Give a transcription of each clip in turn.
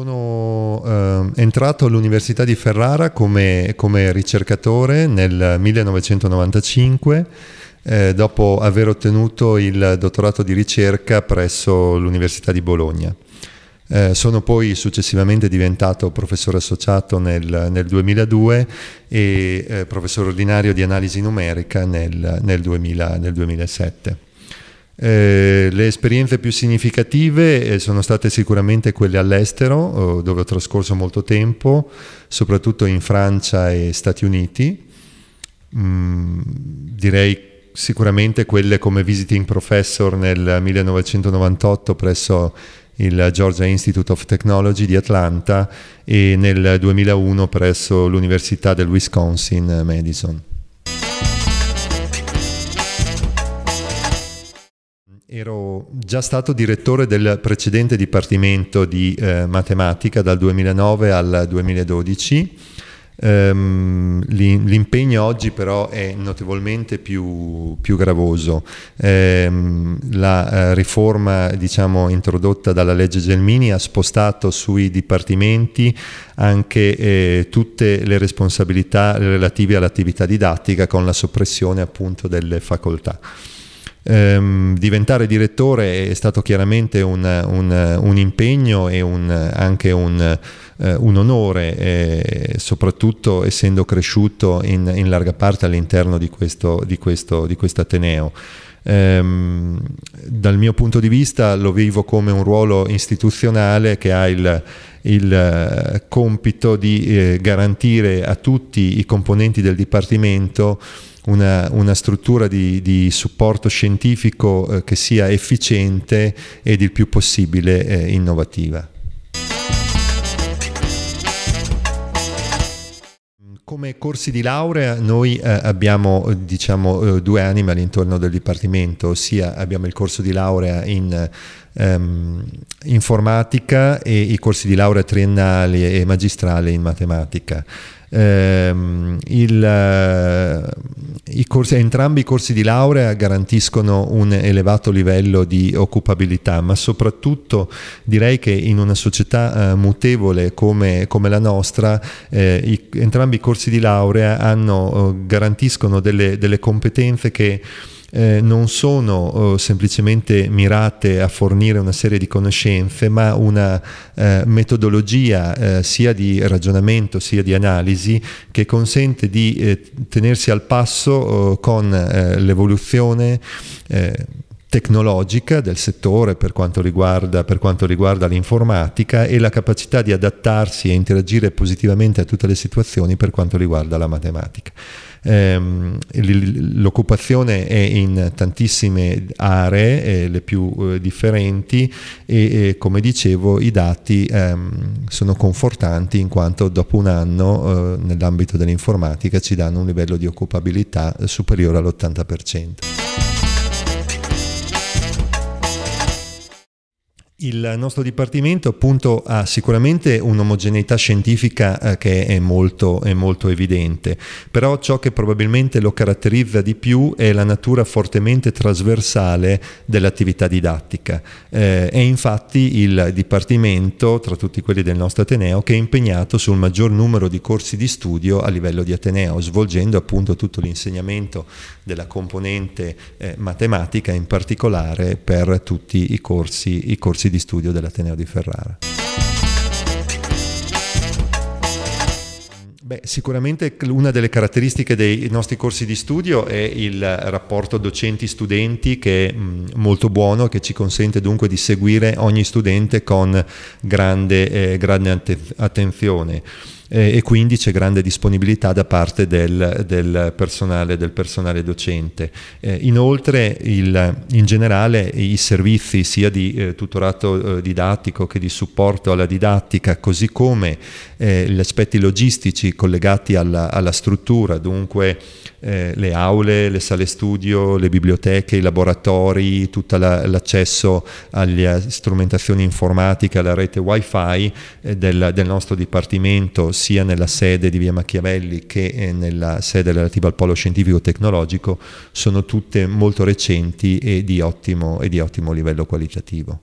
sono eh, entrato all'Università di Ferrara come, come ricercatore nel 1995 eh, dopo aver ottenuto il dottorato di ricerca presso l'Università di Bologna. Eh, sono poi successivamente diventato professore associato nel, nel 2002 e eh, professore ordinario di analisi numerica nel, nel, 2000, nel 2007. Eh, le esperienze più significative eh, sono state sicuramente quelle all'estero, oh, dove ho trascorso molto tempo, soprattutto in Francia e Stati Uniti. Mm, direi sicuramente quelle come visiting professor nel 1998 presso il Georgia Institute of Technology di Atlanta e nel 2001 presso l'Università del Wisconsin eh, Madison. Ero già stato direttore del precedente Dipartimento di eh, Matematica dal 2009 al 2012. Um, ehm, l'impegno oggi però è notevolmente più, più gravoso. Um, la uh, riforma diciamo, introdotta dalla legge Gelmini ha spostato sui dipartimenti anche eh, tutte le responsabilità relative all'attività didattica con la soppressione appunto delle facoltà. Ehm, diventare direttore è stato chiaramente un, un, un impegno e un, anche un, eh, un onore, eh, soprattutto essendo cresciuto in, in larga parte all'interno di questo, di questo, di questo Ateneo. Ehm, dal mio punto di vista lo vivo come un ruolo istituzionale che ha il il eh, compito di eh, garantire a tutti i componenti del Dipartimento una, una, struttura di, di supporto scientifico eh, che sia efficiente ed il più possibile innovativa. Come corsi di laurea noi eh, abbiamo diciamo, eh, due anime all'interno del Dipartimento, ossia abbiamo il corso di laurea in ehm, informatica e i corsi di laurea triennali e magistrale in matematica ehm, il, eh, i corsi, entrambi i corsi di laurea garantiscono un elevato livello di occupabilità, ma soprattutto direi che in una società eh, mutevole come, come, la nostra, eh, i, entrambi i corsi di laurea hanno, eh, garantiscono delle, delle competenze che eh, non sono eh, semplicemente mirate a fornire una serie di conoscenze, ma una eh, metodologia eh, sia di ragionamento sia di analisi che consente di eh, tenersi al passo oh, con eh, l'evoluzione tecnologica del settore per quanto, riguarda, per quanto, riguarda, l'informatica e la capacità di adattarsi e interagire positivamente a tutte le situazioni per quanto riguarda la matematica. Ehm, l'occupazione è in tantissime aree, le più eh, differenti e come dicevo i dati ehm, sono confortanti in quanto dopo un anno eh, nell'ambito dell'informatica ci danno un livello di occupabilità eh, superiore all'80%. Il nostro dipartimento appunto, ha sicuramente un'omogeneità scientifica eh, che è molto, è molto, evidente, però ciò che probabilmente lo caratterizza di più è la natura fortemente trasversale dell'attività didattica. Eh, è infatti il dipartimento, tra tutti quelli del nostro Ateneo, che è impegnato sul maggior numero di corsi di studio a livello di Ateneo, svolgendo appunto tutto l'insegnamento della componente eh, matematica in particolare per tutti i corsi, i corsi di di studio dell'Ateneo di Ferrara. Beh, sicuramente una delle caratteristiche dei nostri corsi di studio è il rapporto docenti-studenti che è mm, molto buono, che ci consente dunque di seguire ogni studente con grande, eh, grande attenzione eh, e quindi c'è grande disponibilità da parte del, del, personale, del personale, docente. Eh, inoltre il, in generale i servizi sia di eh, tutorato eh, didattico che di supporto alla didattica, così come eh, gli aspetti logistici collegati alla, alla struttura, dunque eh, le aule, le sale studio, le biblioteche, i laboratori, tutto la, l'accesso alle strumentazioni informatiche, alla rete wifi del, del nostro dipartimento sia nella sede di via Machiavelli che eh, nella sede relativa al polo scientifico tecnologico, sono tutte molto recenti e di ottimo, e di ottimo livello qualitativo.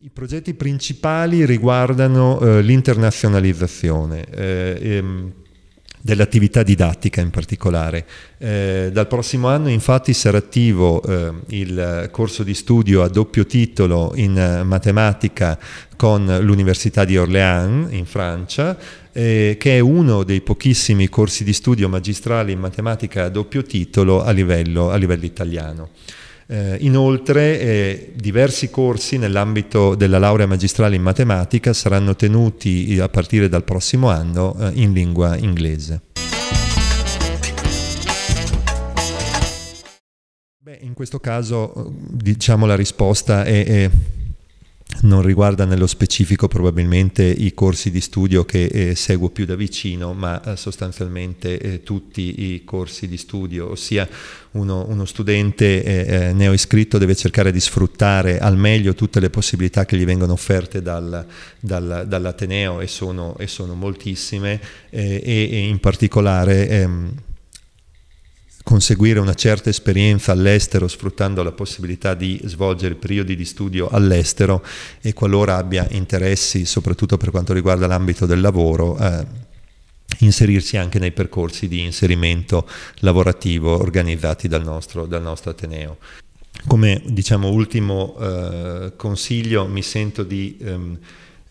I progetti principali riguardano eh, l'internazionalizzazione. Eh, ehm, dell'attività didattica in particolare. Eh, dal prossimo anno infatti sarà attivo eh, il corso di studio a doppio titolo in eh, matematica con l'Università di Orléans in Francia, eh, che è uno dei pochissimi corsi di studio magistrali in matematica a doppio titolo a livello, a livello italiano. Eh, inoltre eh, diversi corsi nell'ambito della laurea magistrale in matematica saranno tenuti eh, a partire dal prossimo anno eh, in lingua inglese. Beh, in questo caso eh, diciamo la risposta è, è non riguarda nello specifico probabilmente i corsi di studio che eh, seguo più da vicino, ma eh, sostanzialmente eh, tutti i corsi di studio, ossia uno, uno studente eh, eh, iscritto deve cercare di sfruttare al meglio tutte le possibilità che gli vengono offerte dal, dal, dall'Ateneo e sono, e sono moltissime eh, e, e, in particolare... Ehm, conseguire una certa esperienza all'estero sfruttando la possibilità di svolgere periodi di studio all'estero e qualora abbia interessi soprattutto per quanto riguarda l'ambito del lavoro eh, inserirsi anche nei percorsi di inserimento lavorativo organizzati dal nostro, dal nostro Ateneo. Come diciamo ultimo eh, consiglio mi sento di ehm,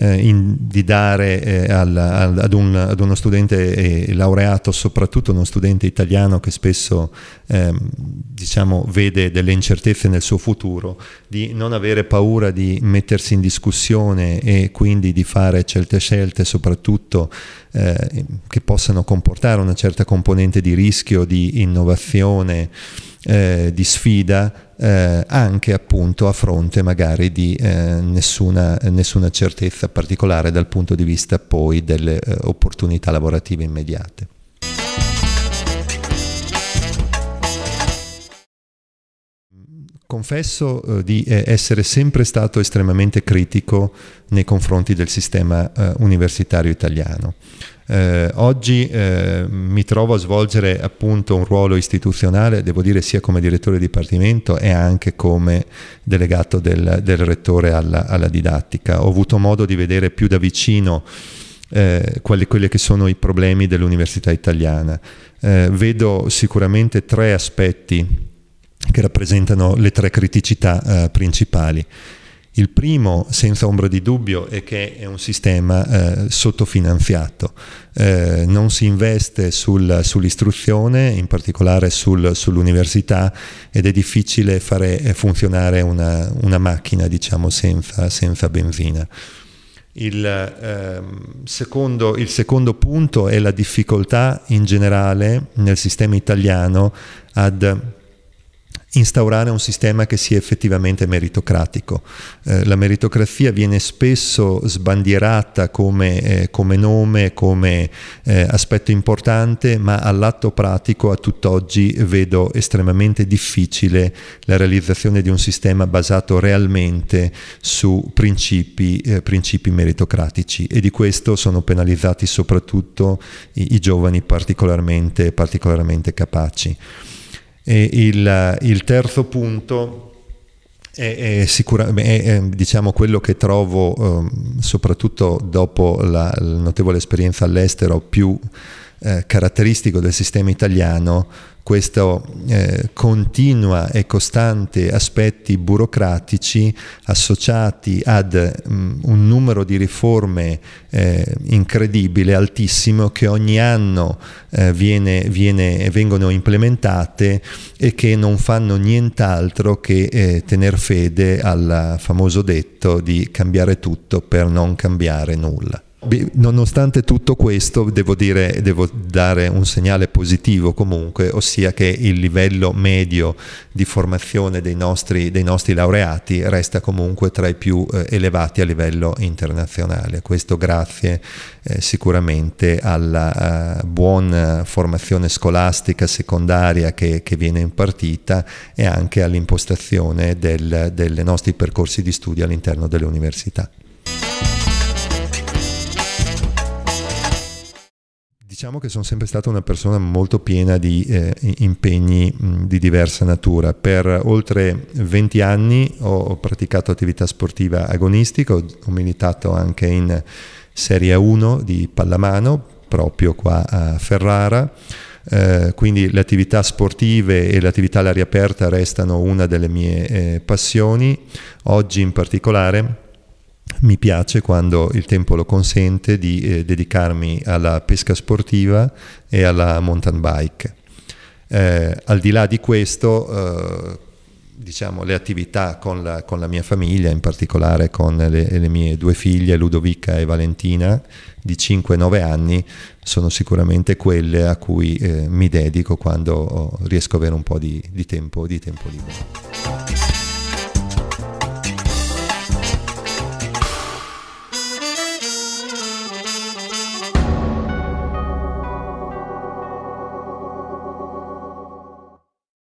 eh, in, di dare eh, al, al, ad, un, ad, uno studente laureato, soprattutto uno studente italiano che spesso ehm, diciamo, vede delle incertezze nel suo futuro, di non avere paura di mettersi in discussione e quindi di fare certe scelte soprattutto eh, che possano comportare una certa componente di rischio, di innovazione, eh, di sfida eh, anche appunto a fronte magari di eh, nessuna, nessuna, certezza particolare dal punto di vista poi delle eh, opportunità lavorative immediate. Confesso eh, di eh, essere sempre stato estremamente critico nei confronti del sistema eh, universitario italiano. Eh, oggi eh, mi trovo a svolgere appunto un ruolo istituzionale, devo dire sia come direttore dipartimento e anche come delegato del, del rettore alla, alla didattica. Ho avuto modo di vedere più da vicino eh, quelli, quelli, che sono i problemi dell'università italiana. Eh, vedo sicuramente tre aspetti che rappresentano le tre criticità eh, principali. Il primo, senza ombra di dubbio, è che è un sistema eh, sottofinanziato. Eh, non si investe sul, sull'istruzione, in particolare sul, sull'università, ed è difficile fare eh, funzionare una, una macchina diciamo, senza, senza benzina. Il, ehm, secondo, il, secondo, punto è la difficoltà in generale nel sistema italiano ad instaurare un sistema che sia effettivamente meritocratico. Eh, la meritocrazia viene spesso sbandierata come, eh, come nome, come eh, aspetto importante, ma all'atto pratico a tutt'oggi vedo estremamente difficile la realizzazione di un sistema basato realmente su principi, eh, principi meritocratici e di questo sono penalizzati soprattutto i, i giovani particolarmente, particolarmente capaci. E il, il terzo punto è, sicuramente è, diciamo, quello che trovo, eh, soprattutto dopo la, la, notevole esperienza all'estero, più eh, caratteristico del sistema italiano questo eh, continua e costante aspetti burocratici associati ad mh, mm, un numero di riforme eh, incredibile, altissimo, che ogni anno eh, viene, viene, vengono implementate e che non fanno nient'altro che eh, tener fede al famoso detto di cambiare tutto per non cambiare nulla nonostante tutto questo devo, dire, devo dare un segnale positivo comunque, ossia che il livello medio di formazione dei nostri, dei nostri laureati resta comunque tra i più eh, elevati a livello internazionale. Questo grazie eh, sicuramente alla eh, buona formazione scolastica secondaria che, che, viene impartita e anche all'impostazione del, dei nostri percorsi di studio all'interno delle università. Diciamo che sono sempre stata una persona molto piena di eh, impegni mh, di diversa natura. Per oltre 20 anni ho praticato attività sportiva agonistica, ho, militato anche in Serie 1 di pallamano, proprio qua a Ferrara. Eh, quindi le attività sportive e le attività all'aria aperta restano una delle mie eh, passioni. Oggi in particolare mi piace quando il tempo lo consente di eh, dedicarmi alla pesca sportiva e alla mountain bike. Eh, al di là di questo, eh, diciamo, le attività con la, con la, mia famiglia, in particolare con le, le, mie due figlie, Ludovica e Valentina, di 5-9 anni, sono sicuramente quelle a cui eh, mi dedico quando riesco ad avere un po' di, di tempo, di tempo libero.